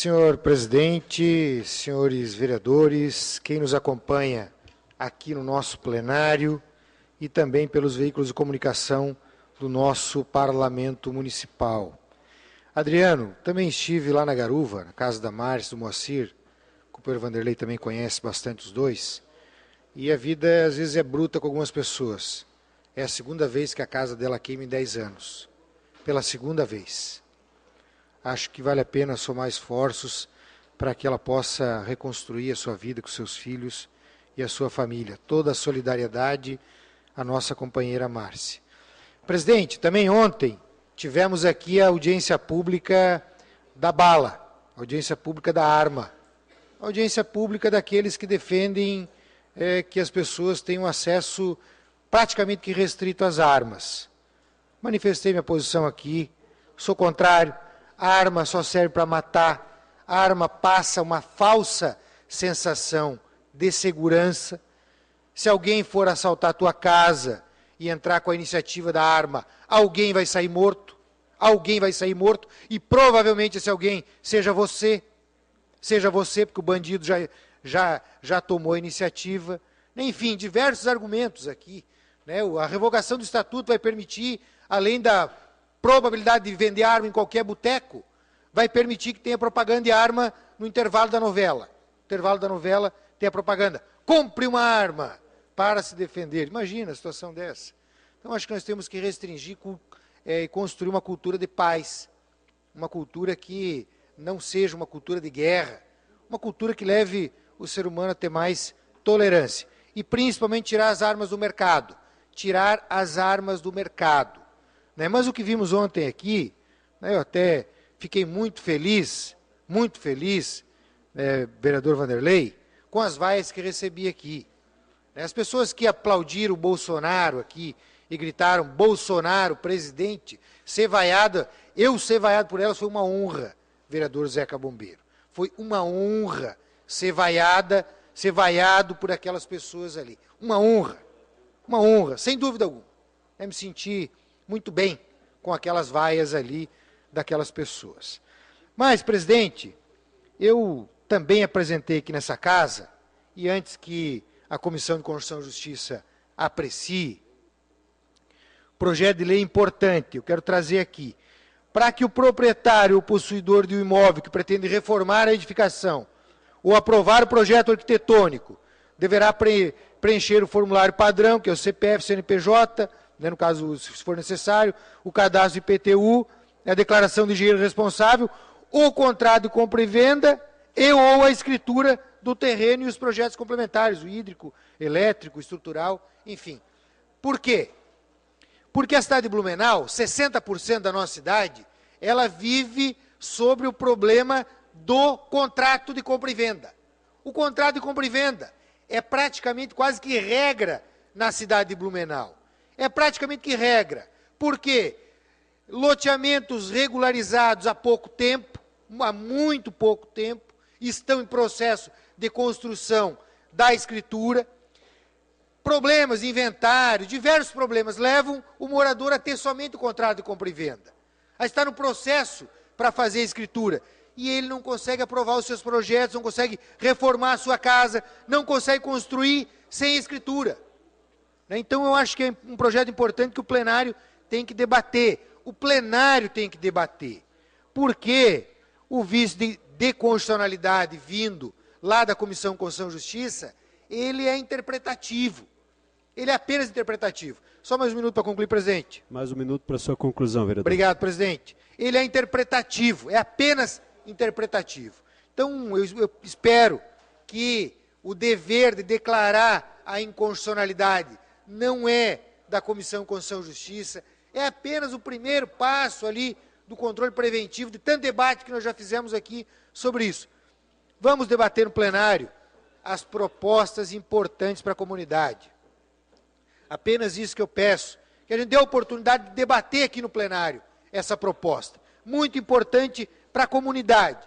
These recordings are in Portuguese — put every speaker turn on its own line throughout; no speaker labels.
Senhor presidente, senhores vereadores, quem nos acompanha aqui no nosso plenário e também pelos veículos de comunicação do nosso parlamento municipal. Adriano, também estive lá na Garuva, na casa da Maris, do Moacir, o companheiro Vanderlei também conhece bastante os dois, e a vida às vezes é bruta com algumas pessoas. É a segunda vez que a casa dela queima em 10 anos. Pela segunda vez acho que vale a pena somar esforços para que ela possa reconstruir a sua vida com seus filhos e a sua família. Toda a solidariedade à nossa companheira Márcia. Presidente, também ontem tivemos aqui a audiência pública da bala, audiência pública da arma, audiência pública daqueles que defendem é, que as pessoas tenham acesso praticamente que restrito às armas. Manifestei minha posição aqui, sou contrário a arma só serve para matar. A arma passa uma falsa sensação de segurança. Se alguém for assaltar a tua casa e entrar com a iniciativa da arma, alguém vai sair morto. Alguém vai sair morto e provavelmente esse alguém seja você. Seja você, porque o bandido já, já, já tomou a iniciativa. Enfim, diversos argumentos aqui. Né? A revogação do estatuto vai permitir, além da probabilidade de vender arma em qualquer boteco, vai permitir que tenha propaganda de arma no intervalo da novela. No intervalo da novela tem a propaganda. Compre uma arma para se defender. Imagina a situação dessa. Então, acho que nós temos que restringir é, e é, construir uma cultura de paz. Uma cultura que não seja uma cultura de guerra. Uma cultura que leve o ser humano a ter mais tolerância. E principalmente tirar as armas do mercado. Tirar as armas do mercado. Né? Mas o que vimos ontem aqui, né, eu até fiquei muito feliz, muito feliz, né, vereador Vanderlei, com as vaias que recebi aqui. Né? As pessoas que aplaudiram o Bolsonaro aqui e gritaram Bolsonaro, presidente, ser vaiada, eu ser vaiado por elas foi uma honra, vereador Zeca Bombeiro. Foi uma honra ser vaiada, ser vaiado por aquelas pessoas ali. Uma honra, uma honra, sem dúvida alguma. é me sentir muito bem com aquelas vaias ali daquelas pessoas. Mas, presidente, eu também apresentei aqui nessa casa, e antes que a Comissão de Constituição e Justiça aprecie, projeto de lei importante, eu quero trazer aqui, para que o proprietário ou possuidor de um imóvel que pretende reformar a edificação ou aprovar o projeto arquitetônico, deverá preencher o formulário padrão, que é o CPF, CNPJ, né, no caso, se for necessário, o cadastro de IPTU, a declaração de engenheiro responsável, o contrato de compra e venda e ou a escritura do terreno e os projetos complementares, o hídrico, elétrico, estrutural, enfim. Por quê? Porque a cidade de Blumenau, 60% da nossa cidade, ela vive sobre o problema do contrato de compra e venda. O contrato de compra e venda é praticamente quase que regra na cidade de Blumenau. É praticamente que regra. Por quê? Loteamentos regularizados há pouco tempo, há muito pouco tempo, estão em processo de construção da escritura. Problemas inventário, diversos problemas levam o morador a ter somente o contrato de compra e venda. A estar no processo para fazer a escritura e ele não consegue aprovar os seus projetos, não consegue reformar a sua casa, não consegue construir sem escritura. Né? Então eu acho que é um projeto importante que o plenário tem que debater. O plenário tem que debater. Porque o vício de, de constitucionalidade vindo lá da Comissão Constituição e Justiça, ele é interpretativo. Ele é apenas interpretativo. Só mais um minuto para concluir, presidente. Mais um minuto para sua conclusão, vereador. Obrigado, presidente. Ele é interpretativo, é apenas interpretativo. Então, eu, eu espero que o dever de declarar a inconstitucionalidade não é da Comissão Constituição e Justiça, é apenas o primeiro passo ali do controle preventivo, de tanto debate que nós já fizemos aqui sobre isso. Vamos debater no plenário as propostas importantes para a comunidade. Apenas isso que eu peço, que a gente dê a oportunidade de debater aqui no plenário essa proposta. Muito importante para a comunidade.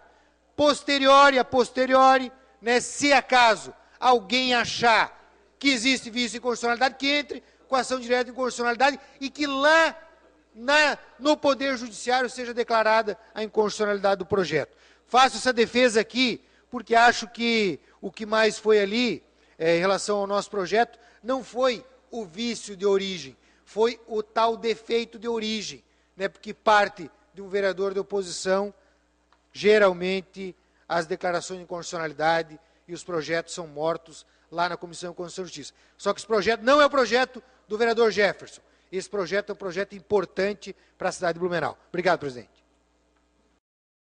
Posteriori a posteriori, né, se acaso alguém achar que existe vício de inconstitucionalidade, que entre com ação direta de inconstitucionalidade e que lá na, no Poder Judiciário seja declarada a inconstitucionalidade do projeto. Faço essa defesa aqui porque acho que o que mais foi ali é, em relação ao nosso projeto não foi o vício de origem, foi o tal defeito de origem, né, porque parte de um vereador de oposição, geralmente as declarações de inconstitucionalidade e os projetos são mortos lá na Comissão de Constituição e Justiça. Só que esse projeto não é o projeto do vereador Jefferson. Esse projeto é um projeto importante para a cidade de Blumenau. Obrigado, presidente.